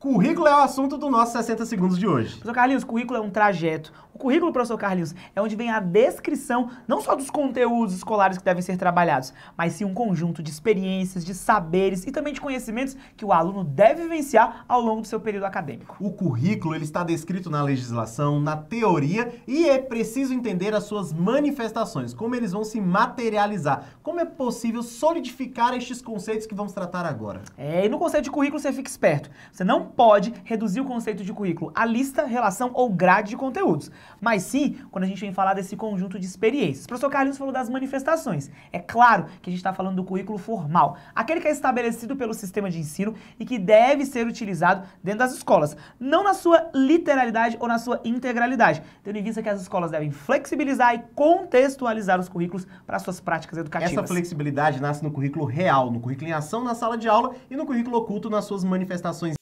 Currículo é o assunto do nosso 60 segundos de hoje. Professor Carlinhos, currículo é um trajeto, currículo, professor Carlinhos, é onde vem a descrição não só dos conteúdos escolares que devem ser trabalhados, mas sim um conjunto de experiências, de saberes e também de conhecimentos que o aluno deve vivenciar ao longo do seu período acadêmico. O currículo ele está descrito na legislação, na teoria e é preciso entender as suas manifestações, como eles vão se materializar, como é possível solidificar estes conceitos que vamos tratar agora. É, e no conceito de currículo você fica esperto. Você não pode reduzir o conceito de currículo à lista, relação ou grade de conteúdos mas sim quando a gente vem falar desse conjunto de experiências. O professor Carlinhos falou das manifestações. É claro que a gente está falando do currículo formal, aquele que é estabelecido pelo sistema de ensino e que deve ser utilizado dentro das escolas, não na sua literalidade ou na sua integralidade, tendo em vista que as escolas devem flexibilizar e contextualizar os currículos para suas práticas educativas. Essa flexibilidade nasce no currículo real, no currículo em ação na sala de aula e no currículo oculto nas suas manifestações